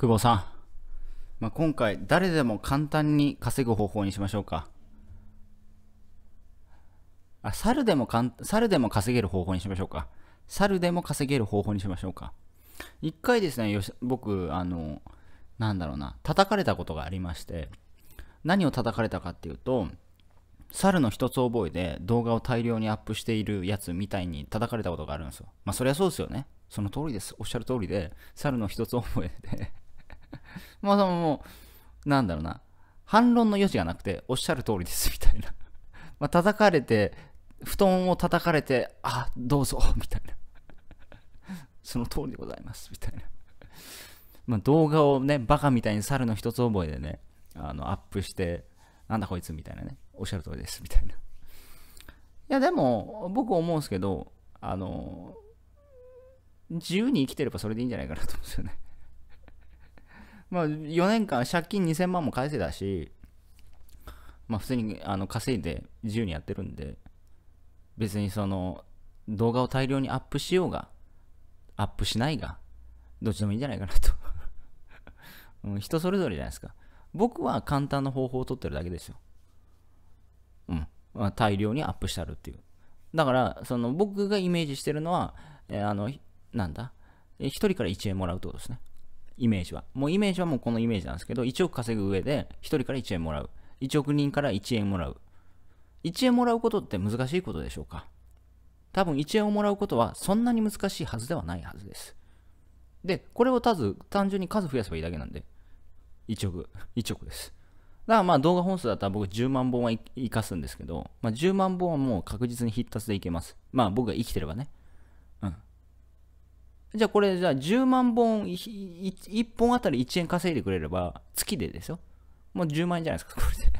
久保さん、まあ、今回誰でも簡単に稼ぐ方法にしましょうかあ猿でもかん猿でも稼げる方法にしましょうか猿でも稼げる方法にしましょうか一回ですねよし僕あのなんだろうな叩かれたことがありまして何を叩かれたかっていうと猿の一つ覚えで動画を大量にアップしているやつみたいに叩かれたことがあるんですよまあそりゃそうですよねその通りですおっしゃる通りで猿の一つ覚えで まあそのもう、なんだろうな。反論の余地がなくて、おっしゃる通りですみたいな。まあ叩かれて、布団を叩かれて、あ、どうぞ、みたいな。その通りでございます、みたいな。まあ動画をね、バカみたいに猿の一つ覚えでね、あの、アップして、なんだこいつみたいなね。おっしゃる通りです、みたいな。いや、でも、僕思うんですけど、あの、自由に生きてればそれでいいんじゃないかなと思うんですよね。まあ、4年間借金2000万も返せたし、まあ、普通にあの稼いで自由にやってるんで別にその動画を大量にアップしようがアップしないがどっちでもいいんじゃないかなと 人それぞれじゃないですか僕は簡単な方法を取ってるだけですようん、まあ、大量にアップしたるっていうだからその僕がイメージしてるのは、えー、あのなんだ1人から1円もらうってことですねイメージは。もうイメージはもうこのイメージなんですけど、1億稼ぐ上で、1人から1円もらう。1億人から1円もらう。1円もらうことって難しいことでしょうか多分1円をもらうことはそんなに難しいはずではないはずです。で、これを数、単純に数増やせばいいだけなんで、1億、1億です。だからまあ動画本数だったら僕10万本は生かすんですけど、まあ、10万本はもう確実に必達でいけます。まあ僕が生きてればね。じゃあこれじゃあ10万本 1, 本あたり1円稼いでくれれば月でですよもう10万円じゃないですかこれで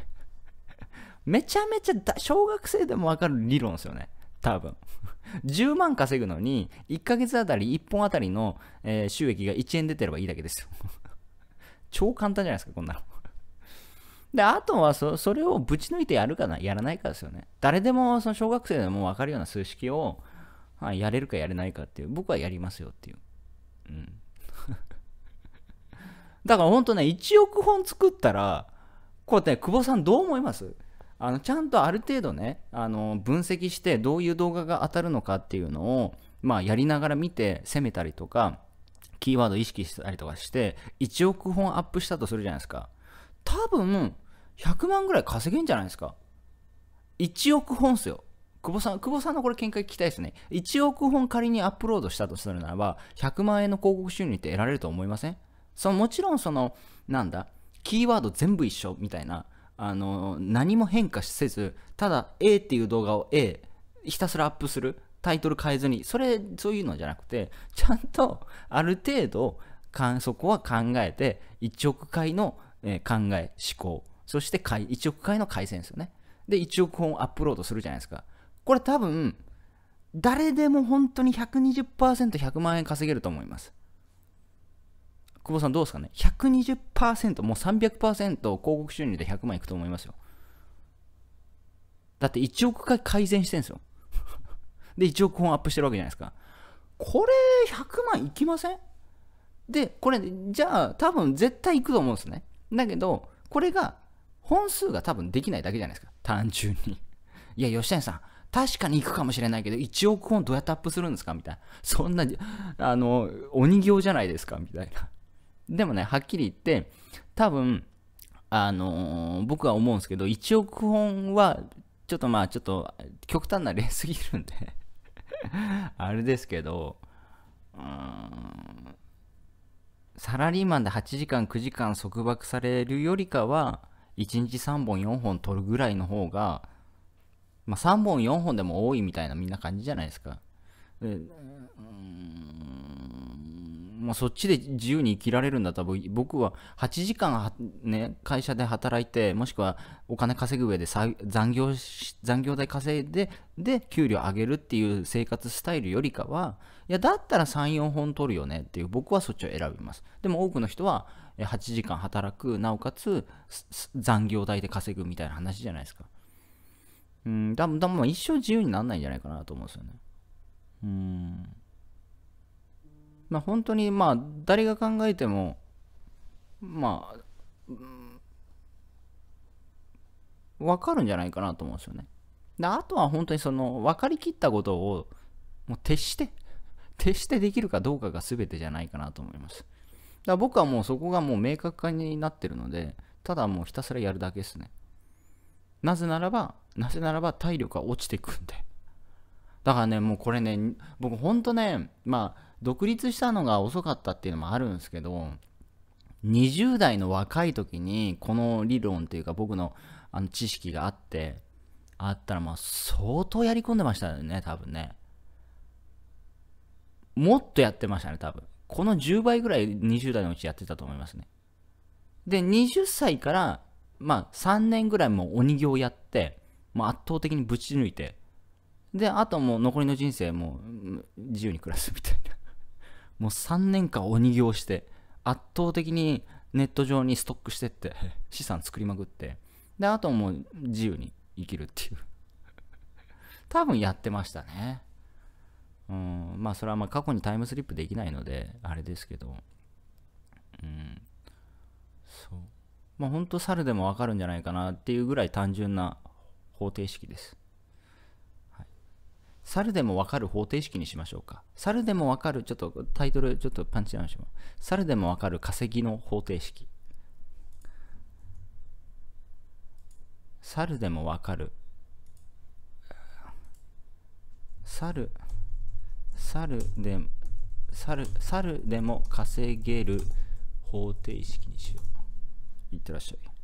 めちゃめちゃだ小学生でもわかる理論ですよね多分10 万稼ぐのに1ヶ月あたり1本あたりの、え収益が1円出てればいいだけですよ 超簡単じゃないですかこんなのであとはそそれをぶち抜いてやるかなやらないかですよね誰でもその小学生でもわかるような数式をはい、やれるかやれないかっていう、僕はやりますよっていう。うん。だから本当ね、1億本作ったら、こうやって、ね、久保さんどう思いますあのちゃんとある程度ね、あの分析してどういう動画が当たるのかっていうのを、まあ、やりながら見て攻めたりとか、キーワード意識したりとかして、1億本アップしたとするじゃないですか。多分、100万ぐらい稼げんじゃないですか。1億本っすよ。久保さん、久保さんのこれ見解聞きたいですね。1億本仮にアップロードしたとするならば、100万円の広告収入って得られると思いませんそのもちろんその、なんだ、キーワード全部一緒みたいな、あの、何も変化せず、ただ A っていう動画を A、ひたすらアップする。タイトル変えずに、それ、そういうのじゃなくて、ちゃんと、ある程度、そこは考えて、1億回の、え考え、思考、そして1億回の回線ですよね。で、1億本アップロードするじゃないですか。これ多分、誰でも本当に 120%100 万円稼げると思います。久保さんどうですかね ?120%、もう300%広告収入で100万いくと思いますよ。だって1億回改善してるんですよ。で、1億本アップしてるわけじゃないですか。これ、100万いきませんで、これ、じゃあ、多分絶対いくと思うんですね。だけど、これが、本数が多分できないだけじゃないですか。単純に。いや、吉谷さん、確かに行くかもしれないけど、1億本どうやってアップするんですかみたいな。そんな、あの、鬼行じゃないですかみたいな。でもね、はっきり言って、多分、あのー、僕は思うんですけど、1億本は、ちょっとまあ、ちょっと、極端な例すぎるんで あれですけど、うーん、サラリーマンで8時間、9時間束縛されるよりかは、1日3本、4本取るぐらいの方が、まあ、3本、4本でも多いみたいなみんな感じじゃないですか。でうんまあ、そっちで自由に生きられるんだったら僕は8時間ね、会社で働いてもしくはお金稼ぐ上で残業残業代稼いでで給料上げるっていう生活スタイルよりかはいやだったら34本取るよねっていう僕はそっちを選びますでも多くの人は8時間働くなおかつ残業代で稼ぐみたいな話じゃないですかうん、だ、だもう一生自由にならないんじゃないかなと思うんですよね。うん。まあ本当に、まあ誰が考えても、まあ、うん、わかるんじゃないかなと思うんですよね。で、あとは本当にその、分かりきったことを、もう徹して、徹してできるかどうかが全てじゃないかなと思います。だから僕はもうそこがもう明確化になってるので、ただもうひたすらやるだけですね。なぜならば、なぜならば体力が落ちていくんで。だからね、もうこれね、僕ほんとね、まあ、独立したのが遅かったっていうのもあるんですけど、20代の若い時にこの理論っていうか僕のあの知識があって、あったらまあ相当やり込んでましたよね、多分ね。もっとやってましたね、多分。この10倍ぐらい20代のうちやってたと思いますね。で、20歳からまあ、3年ぐらいもう鬼行やって、もう圧倒的にぶち抜いて、で、あともう残りの人生もう自由に暮らすみたいな。もう3年間鬼行して、圧倒的にネット上にストックしてって、資産作りまくって、で、あともう自由に生きるっていう。多分やってましたね。うん、まあそれはまあ過去にタイムスリップできないので、あれですけど。うん、そう。まあ、本当猿でもわかるんじゃないかなっていうぐらい単純な方程式です。はい、猿でもわかる方程式にしましょうか。猿でもわかる、ちょっとタイトルちょっとパンチダウします。猿でもわかる稼ぎの方程式。猿でもわかる。猿、猿で、猿、猿でも稼げる方程式にしよう。いってらっしゃい。